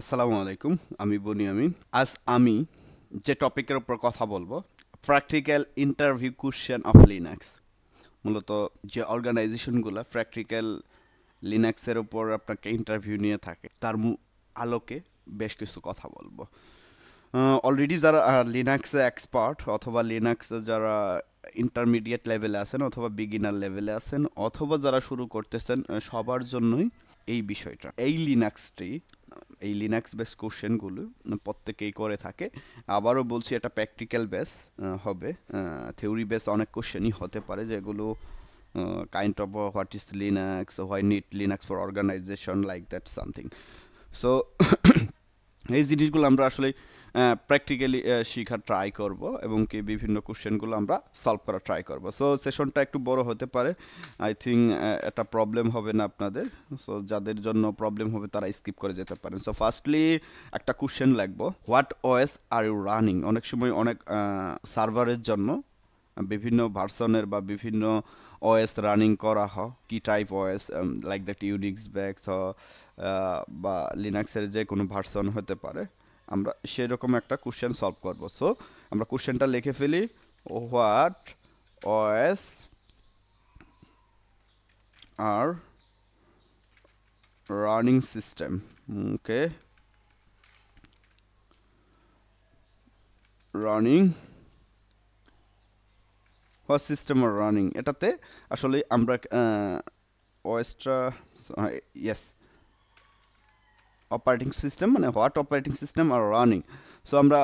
আসসালামু আলাইকুম আমি বনি আমিন আজ আমি যে টপিকের উপর কথা বলবো practical interview question of Linux মূলত যে অর্গানাইজেশনগুলো প্র্যাকটিক্যাল লিনাক্সের উপর আপনাকে ইন্টারভিউ নিয়ে থাকে তার আলোকে বেশ কিছু কথা বলবো অলরেডি যারা লিনাক্সে এক্সপার্ট অথবা লিনাক্সে যারা ইন্টারমিডিয়েট লেভেলে আছেন অথবা বিগিনার লেভেলে আছেন অথবা যারা শুরু করতেছেন সবার জন্যই এই বিষয়টা এই লিনাক্সটি এই লিনাক্স বেস কোশ্চেনগুলো প্রত্যেকেই করে থাকে আবারও বলছি এটা প্র্যাকটিক্যাল বেস হবে থিওরি বেস অনেক কোশ্চেনই হতে পারে যেগুলো kind of what is Linux why need Linux for organization like that something so এই জিনিসগুলো আমরা আসলে প্র্যাকটিক্যালি শেখার ট্রাই করব এবং কি বিভিন্ন কোশ্চেনগুলো আমরা সলভ করা ট্রাই করব সো সেশনটা একটু বড় হতে পারে আই থিঙ্ক একটা প্রবলেম হবে না আপনাদের সো যাদের জন্য প্রবলেম হবে তারা স্কিপ করে যেতে পারেন সো ফার্স্টলি একটা কোশ্চেন লাগবো what OS are you running অনেক সময় অনেক সার্ভারের জন্য বিভিন্ন ভার্সনের বা বিভিন্ন ওএস রানিং করা হয় কি type OS like that Unix ব্যাক্স বা লিনাক্সের যে কোনো ভার্সন হতে পারে আমরা সেরকম একটা কোশ্চেন সলভ করব সো আমরা কোশ্চেনটা লিখে ফেলি what OS are running system okay running what system are running এটাতে আসলে আমরা ওয়েস্ট্রা ইয়েস অপারেটিং সিস্টেম মানে what operating system are running so আমরা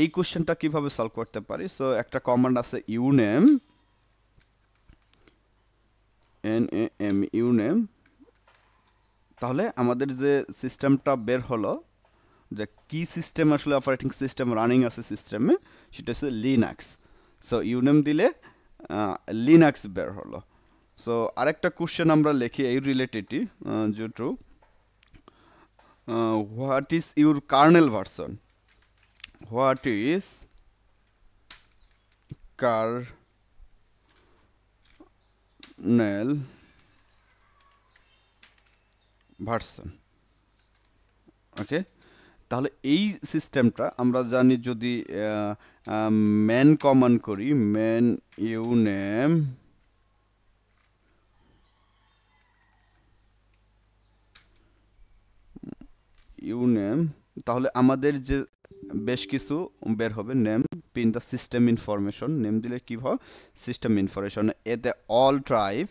এই কোশ্চেনটা কিভাবে সলভ করতে পারি সো একটা কমান্ড আছে ইউনেম এন এ এম ইউনেম তাহলে আমাদের যে সিস্টেমটা বের হলো যে কি সিস্টেম আসলে অপারেটিং সিস্টেম রানিং আছে সিস্টেমে সেটা হচ্ছে লিনাক্স সো ইউনেম দিলে লিনাক্স বের হলো সো আরেকটা কোশ্চেন আমরা লিখি এই রিলেটেডই যেটু what is your kernel version what is kernel version okay তাহলে এই সিস্টেমটা আমরা জানি যদি ম্যান uh, কমন um, করি man uname uname তাহলে আমাদের যে বেশ কিছু বের হবে name print the system information name দিলে কি হয় সিস্টেম ইনফরমেশন এতে all tribe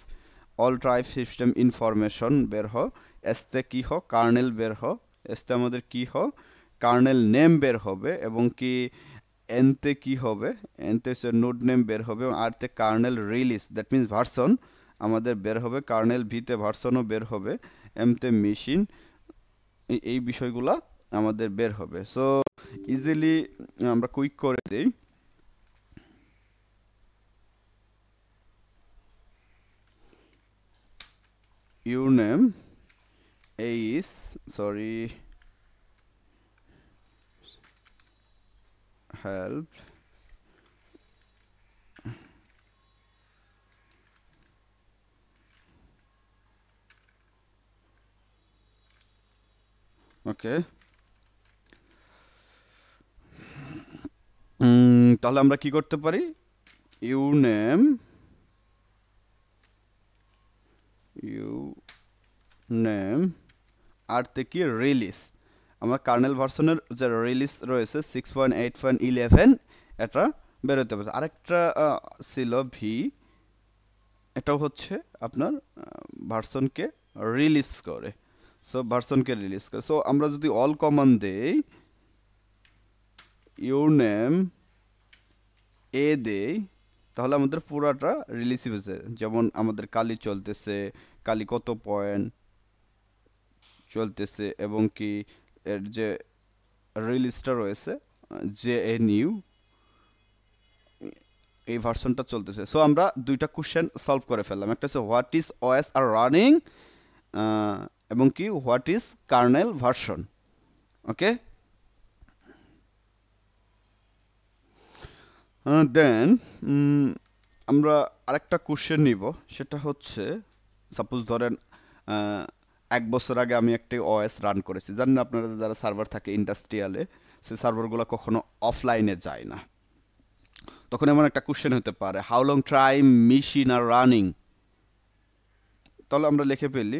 all tribe system information বের হ এসতে কী হ কার্নেল বের হ এসতে আমাদের কী হ কার্নেল নেম বের হবে এবং কি এনতে কি হবে এনতে নোট নেম বের হবে আর আরতে kernel release that means version আমাদের বের হবে কার্নেল ভিতে ভার্সনও বের হবে এমতে মেশিন এই বিষয়গুলো আমাদের বের হবে সো ইজিলি আমরা কুইক করে দিই ইউর নেম এইস সরি হেল্প ওকে mm, তাহলে আমরা কি করতে পারি ইউ নেম ইউ নেম আর থেকে রিলিজ আমরা কার্নেল ভার্সনের যে রিলিজ রয়েছে six point eight point eleven এটা বেরোতে পারছে আরেকটা ছিল ভি এটাও হচ্ছে আপনার ভার্সনকে রিলিজ করে সো ভার্সনকে রিলিজ করে সো আমরা যদি অল কমন দেই ইউর নেম এ দেই তাহলে আমাদের পুরাটা রিলিজ হয়েছে যেমন আমাদের কালি চলতেছে কালি কত পয়েন্ট চলতেছে এবং কি এর যে রিলিজটা রয়েছে যে এ নিউ এই ভার্সনটা চলতেছে সো আমরা দুইটা কোশ্চেন সলভ করে ফেললাম একটা হচ্ছে what is OS are running এবং কি what is kernel version okay then আমরা আরেকটা কোশ্চেন নিব সেটা হচ্ছে সাপোজ ধরেন এক বছর আগে আমি একটি ওএস রান করেছি জানেন আপনারা যারা সার্ভার থাকে ইন্ডাস্ট্রিয়ালে সে সার্ভারগুলো কখনো অফলাইনে যায় না তখন এমন একটা কোশ্চেন হতে পারে how long time machine are running তাহলে আমরা লিখে ফেলি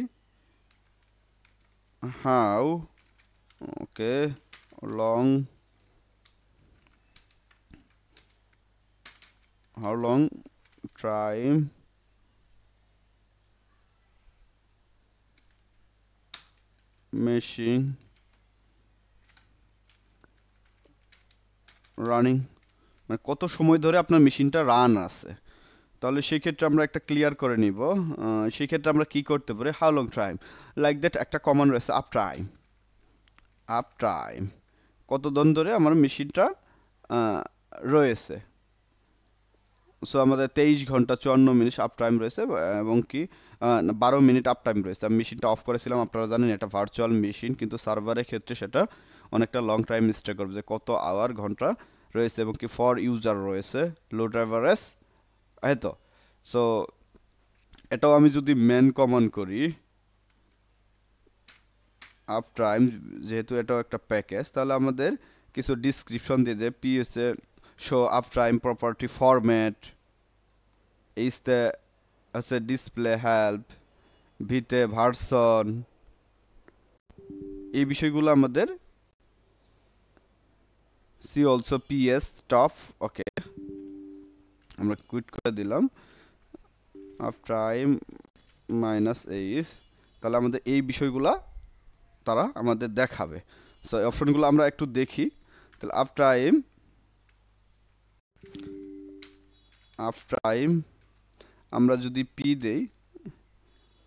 how okay long how long time machine running মানে কত সময় ধরে আপনার মেশিনটা রান আছে তাহলে সেক্ষেত্রে আমরা একটা ক্লিয়ার করে নিব সেক্ষেত্রে আমরা কি করতে পারি how long time like that একটা কমন রয়েছে আপ ট্রাই আপ ট্রাই কতক্ষণ ধরে আমার মেশিনটা রয়েছে সো আমাদের তেইশ ঘন্টা চুয়ান্ন মিনিট আপ টাইম রয়েছে এবং কি বারো মিনিট আপ টাইম রয়েছে আমি মেশিনটা অফ করেছিলাম আপনারা জানেন এটা ভার্চুয়াল মেশিন কিন্তু সার্ভারের ক্ষেত্রে সেটা অনেকটা লং টাইম মিস্টেক করবে যে কত আওয়ার ঘন্টা রয়েছে এবং কি ফর ইউজার রয়েছে লো ড্রাইভারেস তো সো এটাও আমি যদি মেন কমন করি অফ টাইম যেহেতু এটাও একটা প্যাকেজ তাহলে আমাদের কিছু ডিসক্রিপশন দিয়ে দেয় পি হচ্ছে show uptime property property format as as a display help ভিটে ভার্সন এই বিষয়গুলো আমাদের see also PS top okay আমরা কুইট করে দিলাম আফ টাইম মাইনাস এইস তাহলে আমাদের এই বিষয়গুলা তারা আমাদের দেখাবে সো এই অপশনগুলো আমরা একটু দেখি তাহলে আপ টাইম আপ টাইম আমরা যদি পি দেই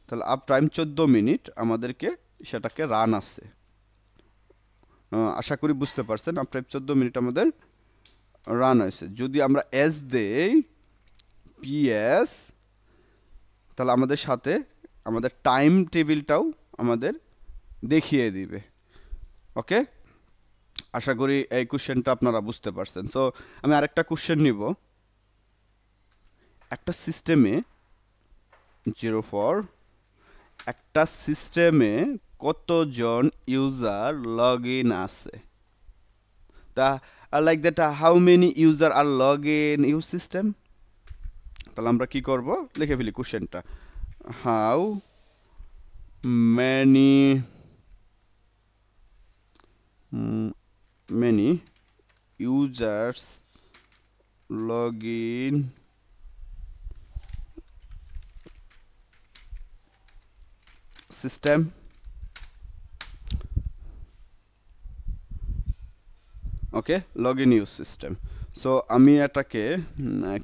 তাহলে আপ টাইম চোদ্দ মিনিট আমাদেরকে সেটাকে রান আসছে আশা করি বুঝতে পারছেন আপ টাইম চোদ্দ মিনিট আমাদের রান হয়েছে যদি আমরা এস দেই পি এস তাহলে আমাদের সাথে আমাদের টাইম টেবিলটাও আমাদের দেখিয়ে দিবে ওকে আশা করি এই কোশ্চেনটা আপনারা বুঝতে পারছেন সো আমি আরেকটা কোশ্চেন নিব একটা সিস্টেমে জিরো ফোর একটা সিস্টেমে কতজন ইউজার লগ ইন আছে তা like that how many user are log in you system তাহলে আমরা কি করব লিখে ফেলি কোশ্চেনটা how many um, many users log in system okay log in use system so আমি এটাকে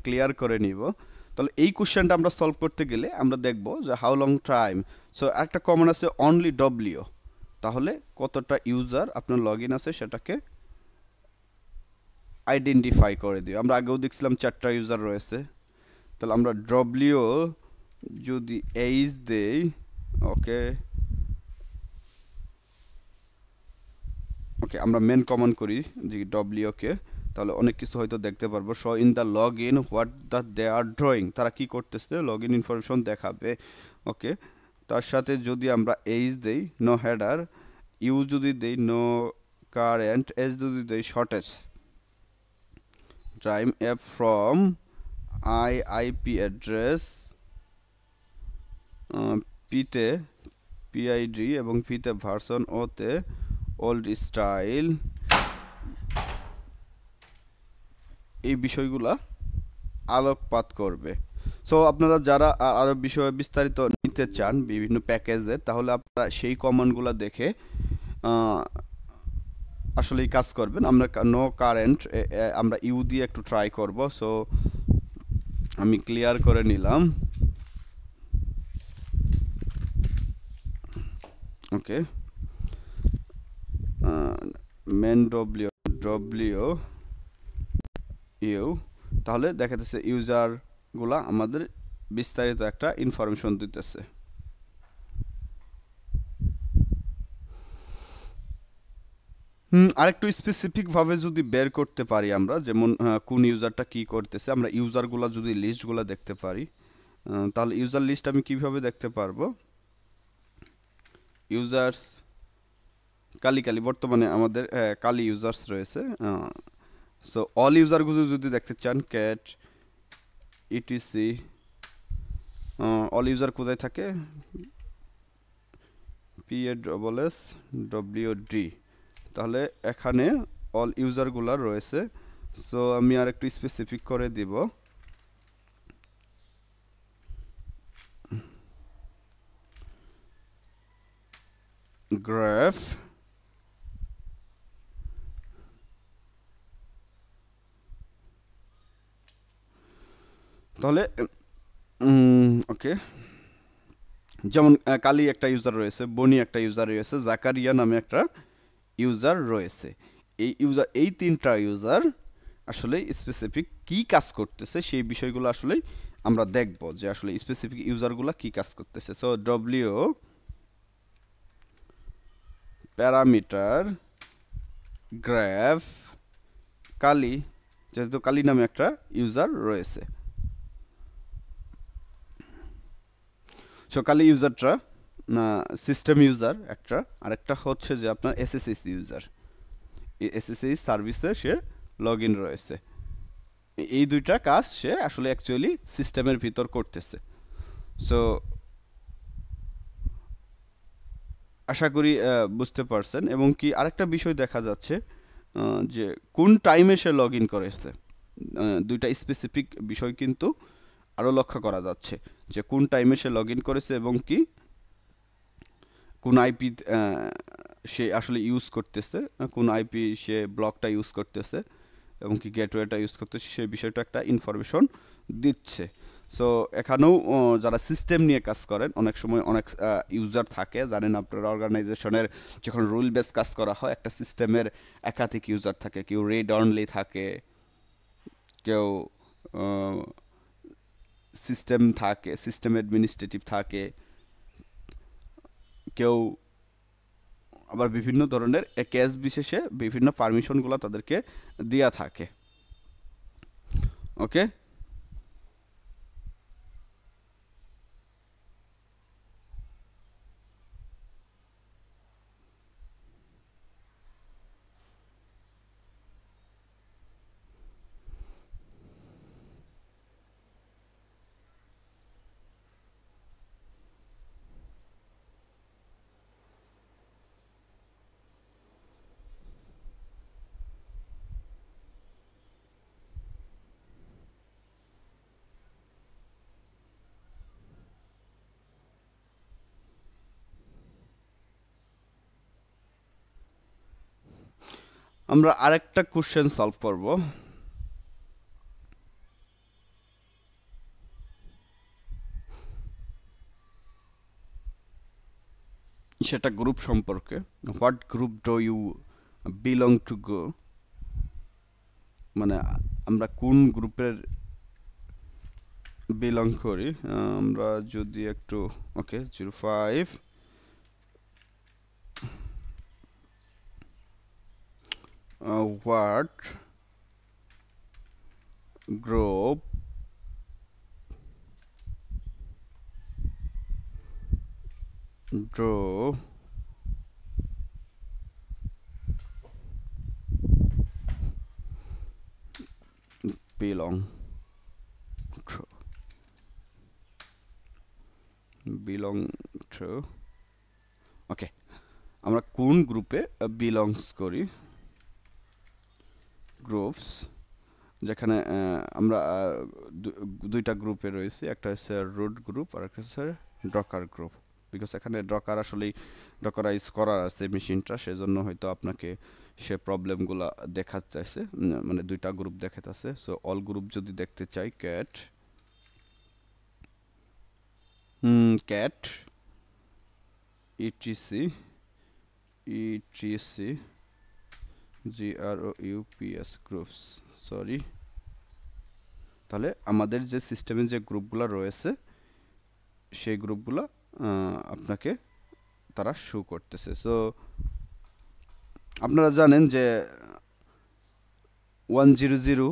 ক্লিয়ার করে নিব তাহলে এই কোশ্চেনটা আমরা সলভ করতে গেলে আমরা দেখব যে হাউ লং টাইম সো একটা কমন আছে অনলি ডব্লিউ তাহলে কতটা ইউজার আপনার লগ আছে সেটাকে আইডেন্টিফাই করে দিই আমরা আগেও দেখছিলাম চারটা ইউজার রয়েছে তাহলে আমরা ডব্লিউ যদি এইচ দেই ওকে ওকে আমরা মেন কমন করি যে ডব্লিউকে তাহলে অনেক কিছু হয়তো দেখতে পারবো show in the log in what the they are drawing তারা কি করতেছে লগ ইন ইনফরমেশন দেখাবে ওকে তার সাথে যদি আমরা এইচ দেই নো হেডার ইউ যদি দেই নো কারেন্ট এস যদি দেই shortage time app from I IP address পিতে পিআইডি এবং পিতে ভার্সন ওতে ওল্ড স্টাইল এই বিষয়গুলা আলোকপাত করবে সো আপনারা যারা আরও বিষয়ে বিস্তারিত নিতে চান বিভিন্ন প্যাকেজে তাহলে আপনারা সেই কমান্ডগুলো দেখে আসলেই কাজ করবেন আমরা নো কারেন্ট আমরা ইউ দিয়ে একটু ট্রাই করব সো আমি ক্লিয়ার করে নিলাম okay man W W you তাহলে দেখা যাচ্ছে ইউজার গুলা আমাদের বিস্তারিত একটা ইনফরমেশন দিতেছে হুম আরেকটু স্পেসিফিকভাবে যদি বের করতে পারি আমরা যেমন কোন ইউজারটা কি করতেছে আমরা ইউজারগুলো যদি লিস্টগুলো দেখতে পারি তাহলে ইউজার লিস্ট আমি কিভাবে দেখতে পারবো ইউজার্স কালি কালি বর্তমানে আমাদের কালি ইউজার্স রয়েছে সো অল ইউজারগুলো যদি দেখতে চান ক্যাট ইটিসি অল ইউজার কোথায় থাকে P A double S W D তাহলে এখানে অল ইউজারগুলো রয়েছে সো আমি আর একটু স্পেসিফিক করে দিব গ্রাফ তাহলে ওকে যেমন কালি একটা ইউজার রয়েছে বনি একটা ইউজার রয়েছে জাকারিয়া নামে একটা ইউজার রয়েছে এই ইউজার এই তিনটা ইউজার আসলে স্পেসিফিক কি কাজ করতেছে সেই বিষয়গুলো আসলে আমরা দেখব যে আসলে স্পেসিফিক ইউজারগুলো কি কাজ করতেছে so W parameter grep Kali যেহেতু কালি নামে একটা ইউজার রয়েছে সকালে ইউজারটা না সিস্টেম ইউজার একটা আরেকটা হচ্ছে যে আপনার এসএসএস ইউজার এসএসএস সার্ভিসে সে লগ ইন রয়েছে এই দুইটা কাজ সে আসলে অ্যাকচুয়ালি সিস্টেমের ভিতর করতেছে সো আশা করি বুঝতে পারছেন এবং কি আরেকটা বিষয় দেখা যাচ্ছে যে কোন টাইমে সে লগ ইন করেছে দুইটা স্পেসিফিক বিষয় কিন্তু আরও লক্ষ্য করা যাচ্ছে যে কোন টাইমে সে লগ ইন করেছে এবং কি কোন আইপি সে আসলে ইউজ করতেছে কোন আইপি সে ব্লকটা ইউজ করতেছে এবং কি গেটওয়েটা ইউজ করতেছে সে বিষয়টা একটা ইনফরমেশন দিচ্ছে সো এখানেও যারা সিস্টেম নিয়ে কাজ করেন অনেক সময় অনেক ইউজার থাকে জানেন আপনার অর্গানাইজেশনের যখন রুল বেস কাজ করা হয় একটা সিস্টেমের একাধিক ইউজার থাকে কেউ রেড অনলি থাকে কেউ সিস্টেম থাকে সিস্টেম অ্যাডমিনিস্ট্রেটিভ থাকে কেউ আবার বিভিন্ন ধরনের কেস বিশেষে বিভিন্ন পারমিশনগুলো তাদেরকে দেওয়া থাকে ওকে আমরা আরেকটা কোশ্চেন সলভ করব সেটা গ্রুপ সম্পর্কে what group do you belong to go মানে আমরা কোন গ্রুপের বিলং করি আমরা যদি একটু okay zero five uh, what group draw belong to belong to okay আমরা কোন গ্রুপে বিলংস করি গ্রুপস যেখানে আমরা দুইটা গ্রুপে রয়েছি একটা হচ্ছে রুট গ্রুপ আর একটা হচ্ছে ডকার গ্রুপ বিকজ এখানে ডকার আসলেই ডকারাইজ করার আছে মেশিনটা সেজন্য হয়তো আপনাকে সে প্রবলেমগুলো দেখাতেছে মানে দুইটা গ্রুপ দেখাতেছে সো অল গ্রুপ যদি দেখতে চাই cat cat ETC ETC G groups sorry তাহলে আমাদের যে সিস্টেমে যে গ্রুপগুলো রয়েছে সেই গ্রুপগুলো আপনাকে তারা শু করতেছে সো আপনারা জানেন যে ওয়ান জিরো জিরো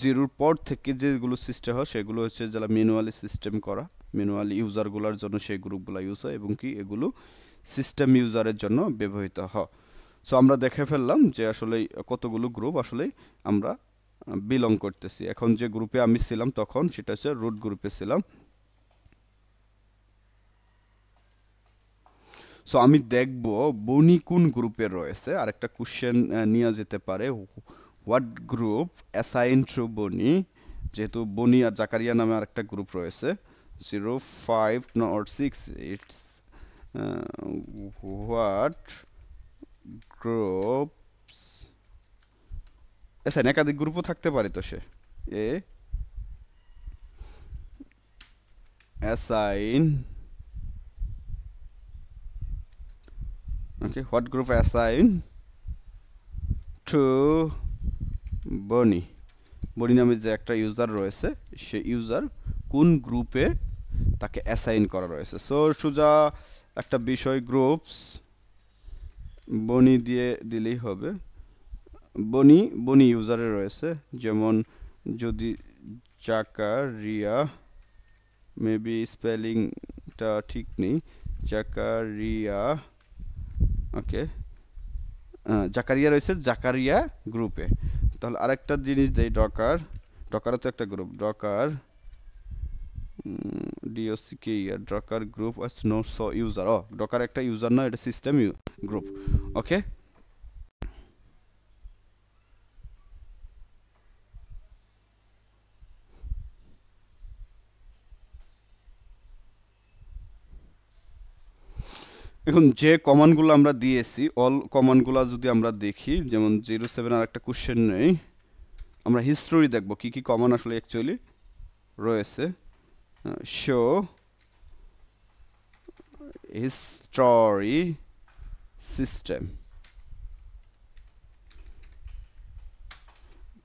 জিরোর পর থেকে যেগুলো সিস্টেম হয় সেগুলো হচ্ছে যারা ম্যানুয়ালি সিস্টেম করা ম্যানুয়ালি ইউজারগুলোর জন্য সেই গ্রুপগুলো ইউজ হয় এবং কি এগুলো সিস্টেম ইউজারের জন্য ব্যবহৃত হয় সো আমরা দেখে ফেললাম যে আসলে কতগুলো গ্রুপ আসলে আমরা বিলং করতেছি এখন যে গ্রুপে আমি ছিলাম তখন সেটা হচ্ছে রুট গ্রুপে ছিলাম সো আমি দেখব বনি কোন গ্রুপে রয়েছে আর একটা কোশ্চেন নিয়ে যেতে পারে হোয়াট গ্রুপ অ্যাসাইন টু বনি যেহেতু বনি আর জাকারিয়া নামে আরেকটা গ্রুপ রয়েছে zero five not six it's what groups আচ্ছা একাধিক গ্রুপও থাকতে পারে তো সে এ assign okay what group assign to Bonnie Bonnie নামে যে একটা ইউজার রয়েছে সে ইউজার কোন গ্রুপে তাকে অ্যাসাইন করা রয়েছে সো সুজা একটা বিষয় গ্রুপস বনি দিয়ে দিলেই হবে বনি বনি ইউজারে রয়েছে যেমন যদি রিয়া মেবি স্পেলিংটা ঠিক নেই জাকারিয়া ওকে জাকারিয়া রয়েছে জাকারিয়া গ্রুপে তাহলে আরেকটা জিনিস দেয় ডকার ডকারও তো একটা group docker DOC K E R docker group are no so user ও ডকার একটা ইউজার না এটা সিস্টেম ইউ group okay এখন যে কমান্ডগুলো আমরা দিয়েছি অল কমান্ডগুলো যদি আমরা দেখি যেমন জিরো সেভেন আর একটা কোশ্চেন নেই আমরা হিস্টোরি দেখব কি কি কমান আসলে অ্যাকচুয়ালি রয়েছে শো হিস্টরি সিস্টেম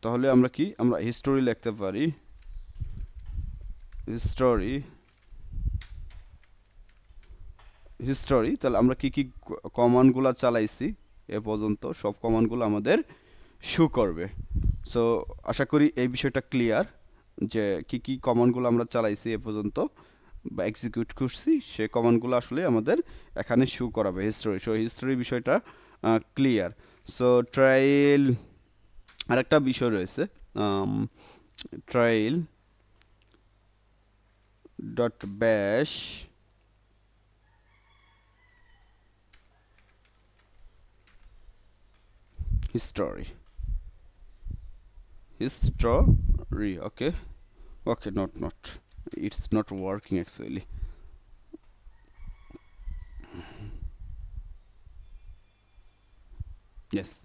তাহলে আমরা কি আমরা হিস্টোরি লিখতে পারি হিস্টোরি হিস্টোরি তাহলে আমরা কি কি কমান্ডগুলো চালাইছি এ পর্যন্ত সব কমান্ডগুলো আমাদের শু করবে সো আশা করি এই বিষয়টা ক্লিয়ার যে কি কি কমান্ডগুলো আমরা চালাইছি এ পর্যন্ত বা এক্সিকিউট করছি সে কমানগুলো আসলে আমাদের এখানে শু করাবে হিস্টোরি সো হিস্টোরি বিষয়টা ক্লিয়ার সো ট্রাইল একটা বিষয় রয়েছে trail dot bash history history okay okay not not it's not working actually yes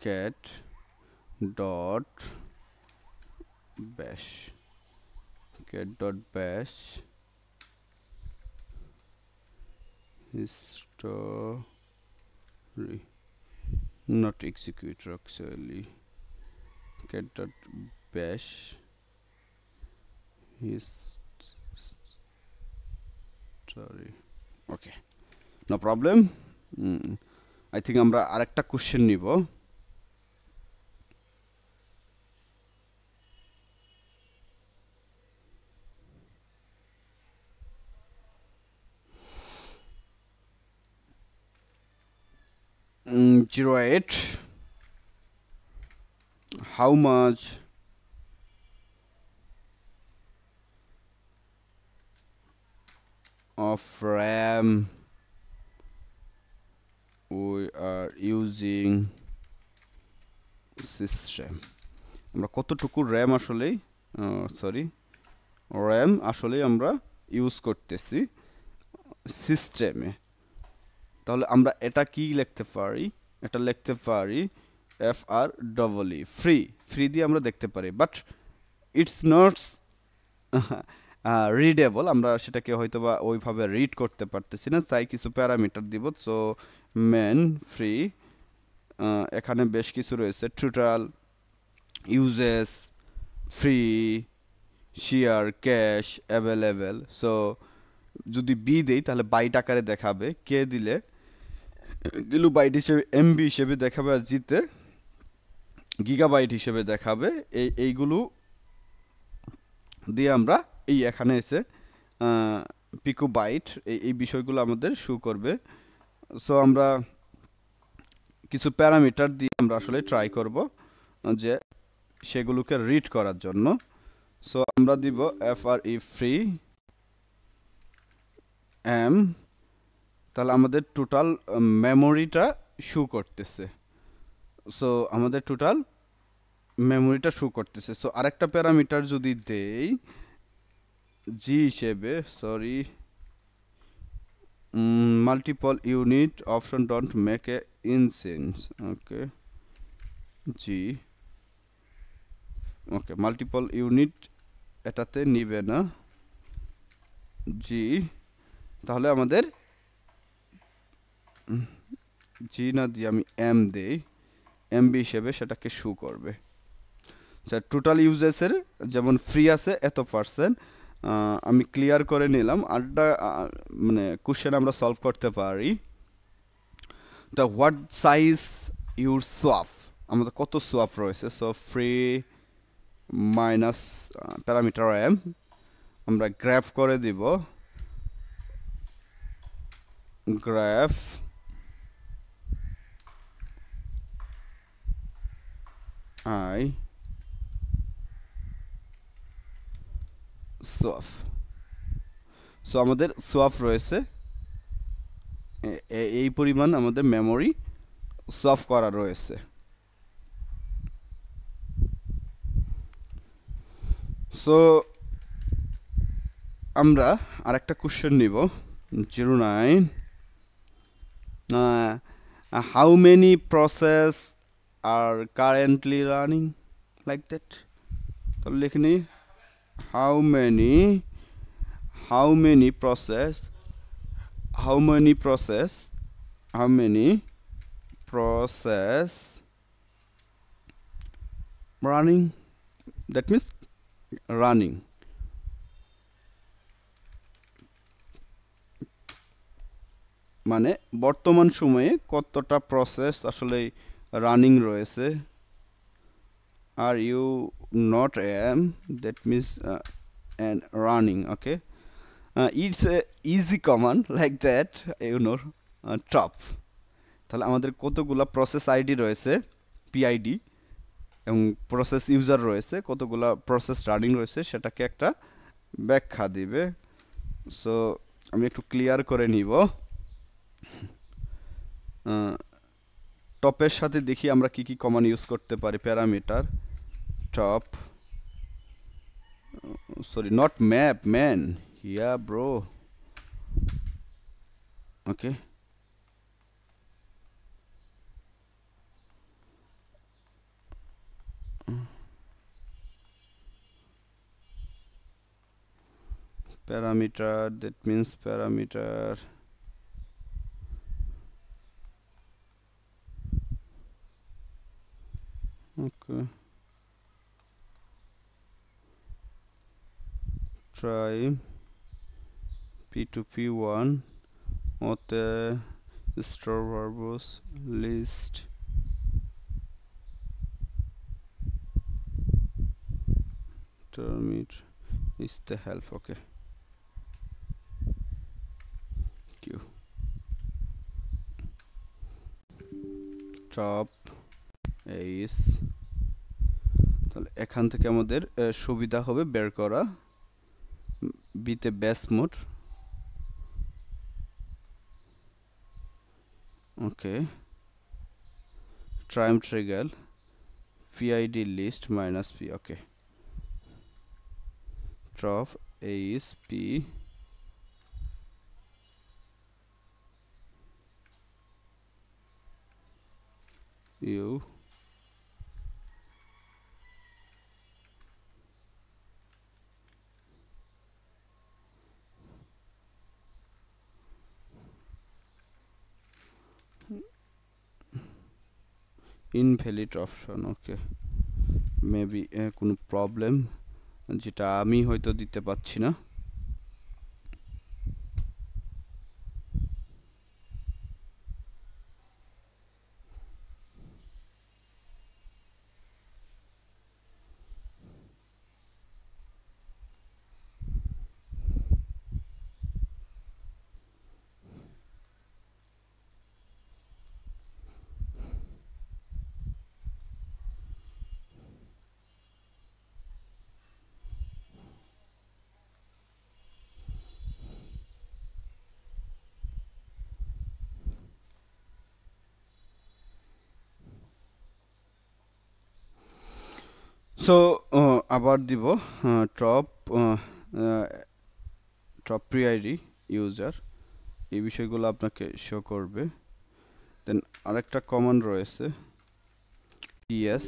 cat dot bash cat dot bash history not execute actually get that bash history okay no problem mm. I think আমরা আরেকটা question নিব 0.08 how much of RAM we are using system আমরা কতটুকু RAM আসলেই sorry RAM আসলেই আমরা use করতেছি সিস্টেমে তাহলে আমরা এটা কি লিখতে পারি এটা লিখতে পারি F R double E free free দিয়ে আমরা দেখতে পারি বাট ইটস নটস রিডেবল আমরা সেটাকে হয়তো বা ওইভাবে রিড করতে পারতেছি না তাই কিছু প্যারামিটার দিব সো মেন ফ্রি এখানে বেশ কিছু রয়েছে total uses free share cache available so যদি বি দেই তাহলে বাইট আকারে দেখাবে কে দিলে বাইট হিসেবে এমবি হিসেবে দেখাবে আর জিতে গিগাবাইট হিসেবে দেখাবে এই এইগুলো দিয়ে আমরা এই এখানে এসে বাইট এই এই বিষয়গুলো আমাদের শু করবে সো আমরা কিছু প্যারামিটার দিয়ে আমরা আসলে ট্রাই করব যে সেগুলোকে রিড করার জন্য সো আমরা দিব F R E free M তাহলে আমাদের টোটাল মেমোরিটা শু করতেছে সো আমাদের টোটাল মেমোরিটা শু করতেছে সো আরেকটা প্যারামিটার যদি দেই জি হিসেবে sorry multiple unit option don't make a sense okay G okay multiple unit এটাতে নিবে না জি তাহলে আমাদের জি না দিয়ে আমি এম দিই এমবি হিসেবে সেটাকে শু করবে স্যার টোটাল ইউজেসের যেমন ফ্রি আছে এত পার্সেন্ট আমি ক্লিয়ার করে নিলাম আরটা মানে কোশ্চেন আমরা সলভ করতে পারি তা হোয়াট সাইজ ইউর সোয়াফ আমাদের কত সোয়াফ রয়েছে so free minus parameter M আমরা গ্রাফ করে দিব গ্রাফ I সোয়াফ সো আমাদের সোয়াফ রয়েছে এই পরিমাণ আমাদের মেমোরি সোয়াফ করা রয়েছে সো আমরা আর একটা কোশ্চেন নিব zero nine how many process are currently running like that so লিখে নিই how many how many process how many process how many process running that means running মানে বর্তমান সময়ে কতটা প্রসেস আসলে রানিং রয়েছে are you not M that means and running okay it's a easy command like that you know top তাহলে আমাদের কতগুলা process ID রয়েছে পিআইডি এবং প্রসেস ইউজার রয়েছে কতগুলা প্রসেস রানিং রয়েছে সেটাকে একটা ব্যাখ্যা দিবে সো আমি একটু ক্লিয়ার করে নিব uh, টপের সাথে দেখি আমরা কি কি কমান ইউজ করতে পারি parameter top sorry not map man yeah bro okay parameter that means parameter try p2p1 the store verbose list term it is the help okay q top Ace. তাহলে এখান থেকে আমাদের সুবিধা হবে বের করা বিতে ব্যাস মোট ওকে ট্রাইম ট্রিগাল PID list minus P okay ট্রফ এইস P U invalid option okay maybe কোনো প্রবলেম যেটা আমি হয়তো দিতে পারছি না সো uh, আবার দিব টপ টপ প্রিআইডি ইউজার এই বিষয়গুলো আপনাকে শো করবে দেন আরেকটা কমন রয়েছে পিএস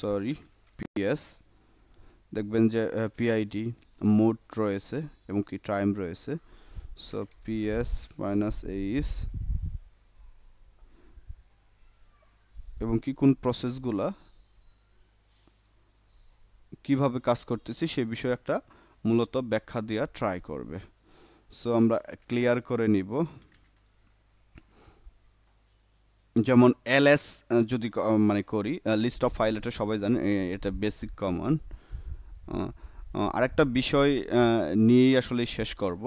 সরি পিএস দেখবেন যে পিআইডি uh, মোড রয়েছে এবং কি টাইম রয়েছে সো পিএস মাইনাস এইস এবং কি কোন প্রসেসগুলা কিভাবে কাজ করতেছি সে বিষয়ে একটা মূলত ব্যাখ্যা দেওয়া ট্রাই করবে সো আমরা ক্লিয়ার করে নিব যেমন এলএস যদি মানে করি লিস্ট অফ ফাইল এটা সবাই জানে এটা বেসিক কমন আরেকটা বিষয় নিয়েই আসলে শেষ করব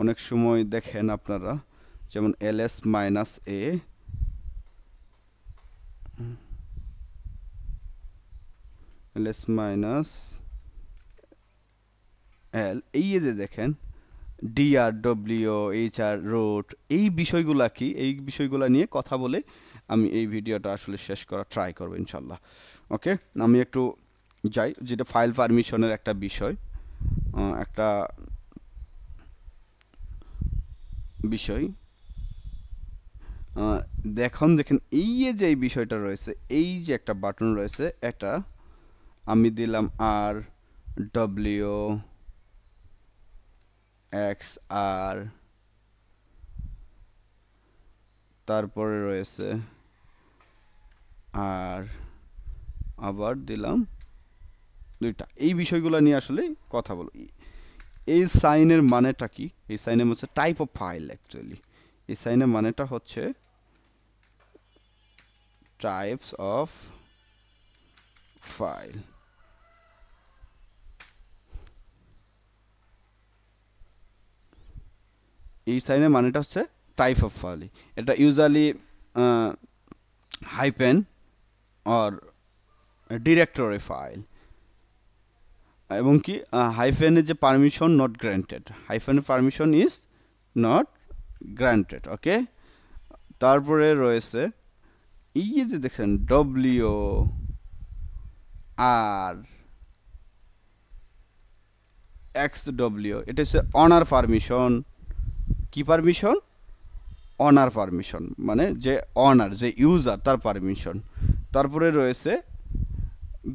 অনেক সময় দেখেন আপনারা যেমন LS minus A ls minus L এই যে দেখেন ডিআর ডব্লিউ এইচ আর রোড এই বিষয়গুলা কি এই বিষয়গুলা নিয়ে কথা বলে আমি এই ভিডিওটা আসলে শেষ করা ট্রাই করবো ইনশাল্লাহ ওকে আমি একটু যাই যেটা ফাইল পারমিশনের একটা বিষয় একটা বিষয় দেখুন দেখেন এই যে এই বিষয়টা রয়েছে এই যে একটা বাটন রয়েছে এটা আমি দিলাম আর ডব্লিউ এক্স আর তারপরে রয়েছে আর আবার দিলাম দুইটা এই বিষয়গুলো নিয়ে আসলে কথা বলো এই সাইনের মানেটা কি এই সাইনের হচ্ছে টাইপ অফ ফাইল অ্যাকচুয়ালি এই সাইনের মানেটা হচ্ছে টাইপস অফ ফাইল এই সাইনের মানেটা হচ্ছে টাইপ অফ ফালি এটা usually hyphen or directory file এবং কি হাইফেনের যে পারমিশন নট গ্র্যান্টেড হাইফেনের permission is not granted okay তারপরে রয়েছে ইয়ে যে দেখেন ডব্লিউ আর এক্স ডব্লিউ এটা হচ্ছে অনার পারমিশন কি পারমিশন অনার পারমিশন মানে যে অনার যে ইউজার তার পারমিশন তারপরে রয়েছে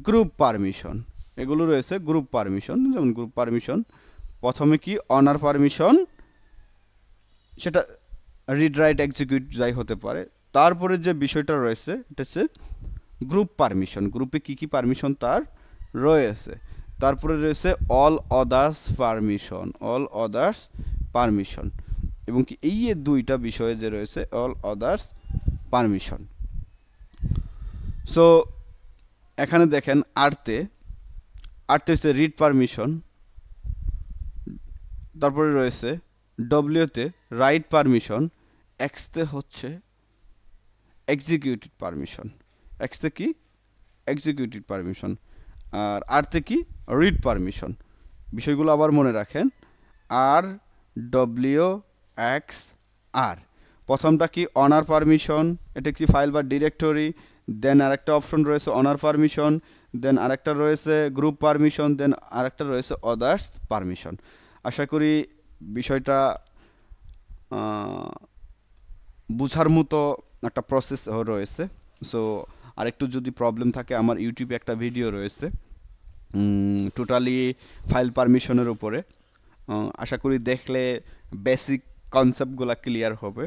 গ্রুপ পারমিশন এগুলো রয়েছে গ্রুপ পারমিশন যেমন গ্রুপ পারমিশন প্রথমে কি অনার পারমিশন সেটা রিড রাইট এক্সিকিউট যাই হতে পারে তারপরে যে বিষয়টা রয়েছে এটা হচ্ছে গ্রুপ পারমিশন গ্রুপে কি কি পারমিশন তার রয়েছে তারপরে রয়েছে all others permission all others permission এবং কি এই দুইটা বিষয়ে যে রয়েছে অল আদার্স পারমিশন সো এখানে দেখেন আর্তে আরতে হচ্ছে রিড পারমিশন তারপরে রয়েছে ডব্লিউতে রাইট পারমিশন এক্সতে হচ্ছে এক্সিকিউটিভ পারমিশন এক্সতে কি এক্সিকিউটিভ পারমিশন আর আরতে কি রিড পারমিশন বিষয়গুলো আবার মনে রাখেন আর ডব্লিউ অ্যাক্স আর প্রথমটা কি অনার পারমিশন এটা কি ফাইল বা ডিরেক্টরি দেন আরেকটা অপশন রয়েছে অনার পারমিশন দেন আরেকটা রয়েছে গ্রুপ পারমিশন দেন আরেকটা রয়েছে অদার্স পারমিশন আশা করি বিষয়টা বুঝার মতো একটা প্রসেস রয়েছে সো আরেকটু যদি প্রবলেম থাকে আমার ইউটিউবে একটা ভিডিও রয়েছে টোটালি ফাইল পারমিশনের উপরে আশা করি দেখলে বেসিক কনসেপ্টগুলো ক্লিয়ার হবে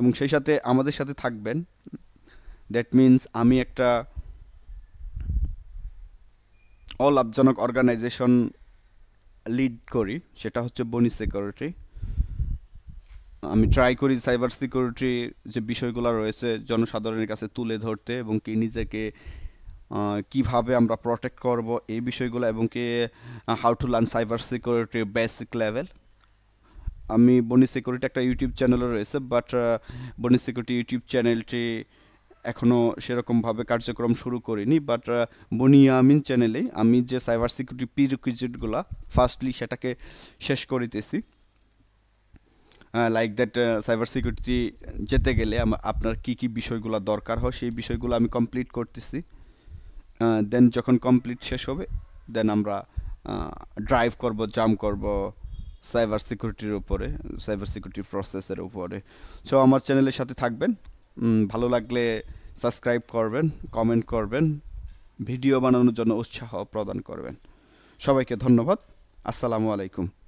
এবং সেই সাথে আমাদের সাথে থাকবেন দ্যাট মিন্স আমি একটা অলাভজনক অর্গানাইজেশন লিড করি সেটা হচ্ছে বনি সিকিউরিটি আমি ট্রাই করি সাইবার সিকিউরিটির যে বিষয়গুলো রয়েছে জনসাধারণের কাছে তুলে ধরতে এবং কি নিজেকে কিভাবে আমরা প্রোটেক্ট করব এই বিষয়গুলো এবং কে how to learn cyber security basic level আমি বনি সিকিউরিটি একটা ইউটিউব চ্যানেলও রয়েছে বাট বনি সিকিউরিটি ইউটিউব চ্যানেলটি এখনও সেরকমভাবে কার্যক্রম শুরু করিনি বাট আমিন চ্যানেলে আমি যে সাইবার সিকিউরিটি পি রিকুইজিটগুলো ফার্স্টলি সেটাকে শেষ করিতেছি লাইক দ্যাট সাইবার সিকিউরিটি যেতে গেলে আপনার কি কি বিষয়গুলো দরকার হয় সেই বিষয়গুলো আমি কমপ্লিট করতেছি দেন যখন কমপ্লিট শেষ হবে দেন আমরা ড্রাইভ করব জাম্প করব সাইবার সিকিউরিটির উপরে সাইবার সিকিউরিটি প্রসেসের উপরে সো আমার চ্যানেলের সাথে থাকবেন ভালো লাগলে সাবস্ক্রাইব করবেন কমেন্ট করবেন ভিডিও বানানোর জন্য উৎসাহ প্রদান করবেন সবাইকে ধন্যবাদ আসসালামু আলাইকুম